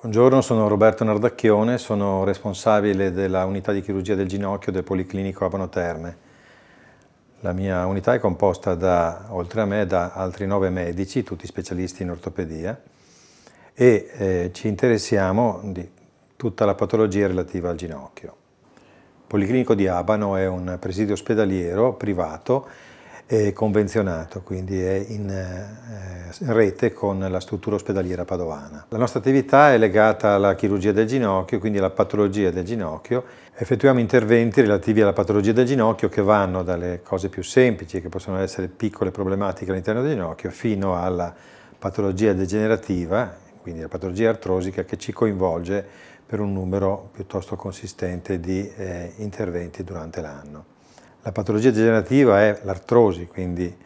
Buongiorno, sono Roberto Nardacchione, sono responsabile della unità di chirurgia del ginocchio del Policlinico Abano Terme. La mia unità è composta da, oltre a me, da altri nove medici, tutti specialisti in ortopedia, e eh, ci interessiamo di tutta la patologia relativa al ginocchio. Il Policlinico di Abano è un presidio ospedaliero privato è convenzionato, quindi è in, eh, in rete con la struttura ospedaliera padovana. La nostra attività è legata alla chirurgia del ginocchio, quindi alla patologia del ginocchio. Effettuiamo interventi relativi alla patologia del ginocchio che vanno dalle cose più semplici, che possono essere piccole problematiche all'interno del ginocchio, fino alla patologia degenerativa, quindi la patologia artrosica che ci coinvolge per un numero piuttosto consistente di eh, interventi durante l'anno. La patologia degenerativa è l'artrosi, quindi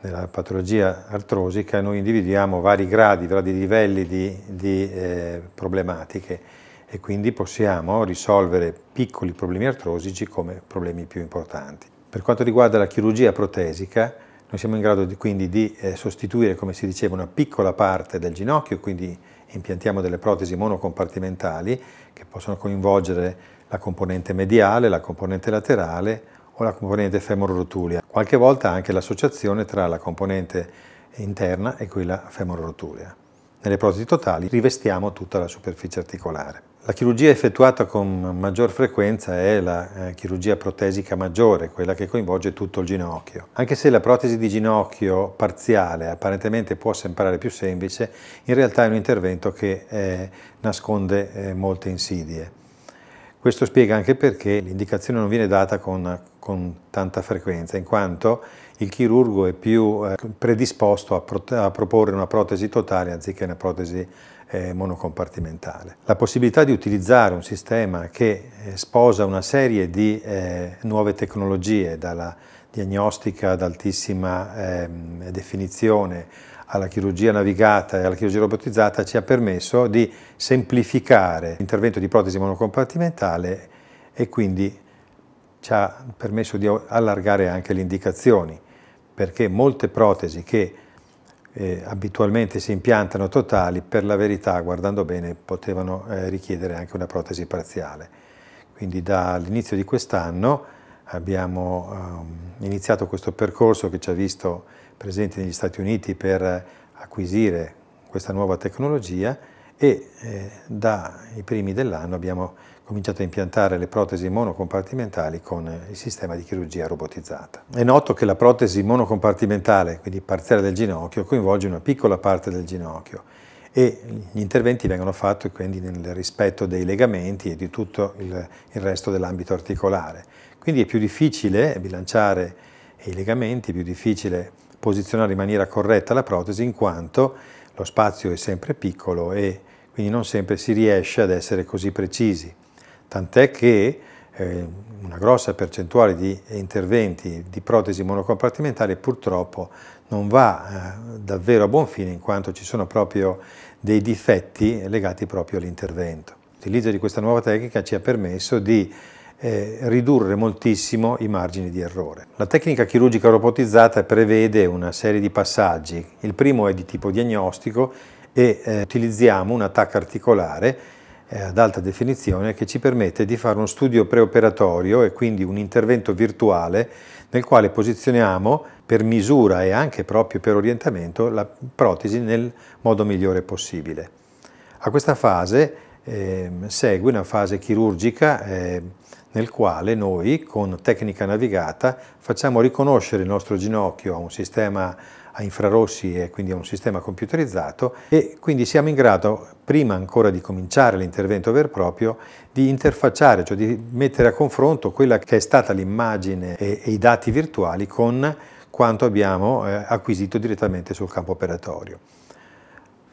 nella patologia artrosica noi individuiamo vari gradi, vari livelli di, di eh, problematiche e quindi possiamo risolvere piccoli problemi artrosici come problemi più importanti. Per quanto riguarda la chirurgia protesica, noi siamo in grado di, quindi di eh, sostituire, come si diceva, una piccola parte del ginocchio, quindi impiantiamo delle protesi monocompartimentali che possono coinvolgere la componente mediale, la componente laterale o la componente femororotulea, qualche volta anche l'associazione tra la componente interna e quella femorotulia. Nelle protesi totali rivestiamo tutta la superficie articolare. La chirurgia effettuata con maggior frequenza è la eh, chirurgia protesica maggiore, quella che coinvolge tutto il ginocchio. Anche se la protesi di ginocchio parziale apparentemente può sembrare più semplice, in realtà è un intervento che eh, nasconde eh, molte insidie. Questo spiega anche perché l'indicazione non viene data con, con tanta frequenza, in quanto il chirurgo è più eh, predisposto a, pro a, proporre una protesi totale anziché una protesi eh, monocompartimentale. La possibilità di utilizzare un sistema che eh, sposa una serie di eh, nuove tecnologie, dalla diagnostica ad altissima eh, definizione alla chirurgia navigata e alla chirurgia robotizzata ci ha permesso di semplificare l'intervento di protesi monocompartimentale e quindi ci ha permesso di allargare anche le indicazioni, perché molte protesi che eh, abitualmente si impiantano totali, per la verità, guardando bene, potevano eh, richiedere anche una protesi parziale. Quindi dall'inizio di quest'anno abbiamo um, iniziato questo percorso che ci ha visto presenti negli Stati Uniti per acquisire questa nuova tecnologia e eh, dai primi dell'anno abbiamo cominciato a impiantare le protesi monocompartimentali con il sistema di chirurgia robotizzata. È noto che la protesi monocompartimentale, quindi parziale del ginocchio, coinvolge una piccola parte del ginocchio e gli interventi vengono fatti quindi nel rispetto dei legamenti e di tutto il, il resto dell'ambito articolare. Quindi è più difficile bilanciare i legamenti, è più difficile posizionare in maniera corretta la protesi in quanto lo spazio è sempre piccolo e quindi non sempre si riesce ad essere così precisi. Tant'è che eh, una grossa percentuale di interventi di protesi monocompartimentali purtroppo non va eh, davvero a buon fine in quanto ci sono proprio dei difetti legati proprio all'intervento. L'utilizzo di questa nuova tecnica ci ha permesso di eh, ridurre moltissimo i margini di errore. La tecnica chirurgica robotizzata prevede una serie di passaggi. Il primo è di tipo diagnostico e eh, utilizziamo un attacco articolare ad alta definizione che ci permette di fare uno studio preoperatorio e quindi un intervento virtuale nel quale posizioniamo per misura e anche proprio per orientamento la protesi nel modo migliore possibile. A questa fase eh, segue una fase chirurgica eh, nel quale noi con tecnica navigata facciamo riconoscere il nostro ginocchio a un sistema a infrarossi e quindi a un sistema computerizzato e quindi siamo in grado, prima ancora di cominciare l'intervento vero e proprio, di interfacciare, cioè di mettere a confronto quella che è stata l'immagine e, e i dati virtuali con quanto abbiamo eh, acquisito direttamente sul campo operatorio.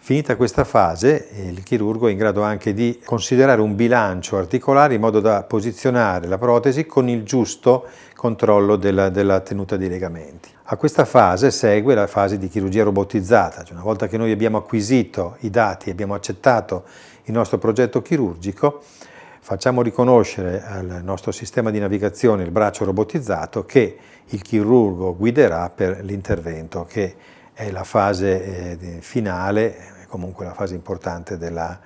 Finita questa fase, eh, il chirurgo è in grado anche di considerare un bilancio articolare in modo da posizionare la protesi con il giusto controllo della, della tenuta dei legamenti. A questa fase segue la fase di chirurgia robotizzata, cioè una volta che noi abbiamo acquisito i dati, e abbiamo accettato il nostro progetto chirurgico, facciamo riconoscere al nostro sistema di navigazione il braccio robotizzato che il chirurgo guiderà per l'intervento, che è la fase eh, finale comunque una fase importante della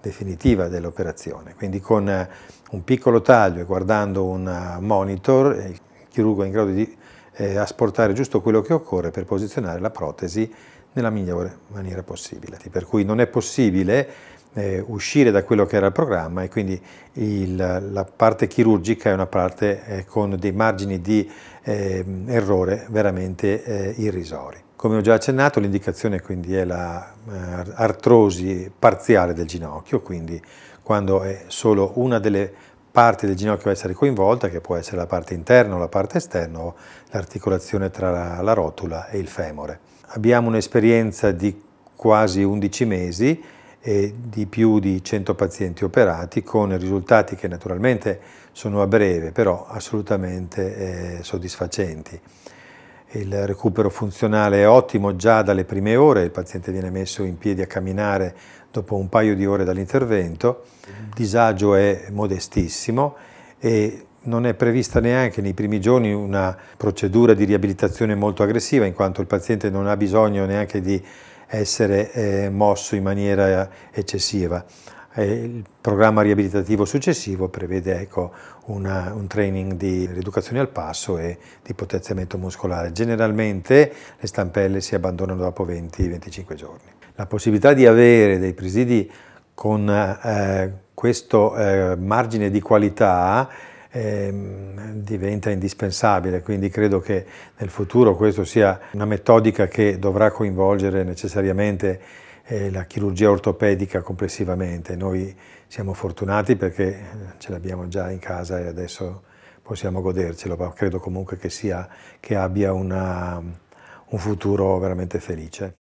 definitiva dell'operazione. Quindi con eh, un piccolo taglio e guardando un eh, monitor, eh, il chirurgo è in grado di eh, asportare giusto quello che occorre per posizionare la protesi nella migliore maniera possibile. Per cui non è possibile eh, uscire da quello che era il programma e quindi il, la parte chirurgica è una parte eh, con dei margini di ehm, errore veramente irrisori. Come ho già accennato, l'indicazione quindi è l'artrosi la eh, parziale del ginocchio, quindi quando è solo una delle parti del ginocchio a essere coinvolta, che può essere la parte interna o la parte esterna o l'articolazione tra la rotula e il femore. Abbiamo un'esperienza di quasi 11 mesi e di più di 100 pazienti operati con risultati che naturalmente sono a breve, però assolutamente eh, soddisfacenti. Il recupero funzionale è ottimo già dalle prime ore, il paziente viene messo in piedi a camminare dopo un paio di ore dall'intervento, il disagio è modestissimo e non è prevista neanche nei primi giorni una procedura di riabilitazione molto aggressiva in quanto il paziente non ha bisogno neanche di essere eh, mosso in maniera eccessiva il programma riabilitativo successivo prevede ecco, una, un training di rieducazione al passo e di potenziamento muscolare. Generalmente le stampelle si abbandonano dopo 20-25 giorni. La possibilità di avere dei presidi con eh, questo eh, margine di qualità Ehm, diventa indispensabile, quindi credo che nel futuro questa sia una metodica che dovrà coinvolgere necessariamente eh, la chirurgia ortopedica complessivamente. Noi siamo fortunati perché eh, ce l'abbiamo già in casa e adesso possiamo godercelo, ma credo comunque che, sia, che abbia una, un futuro veramente felice.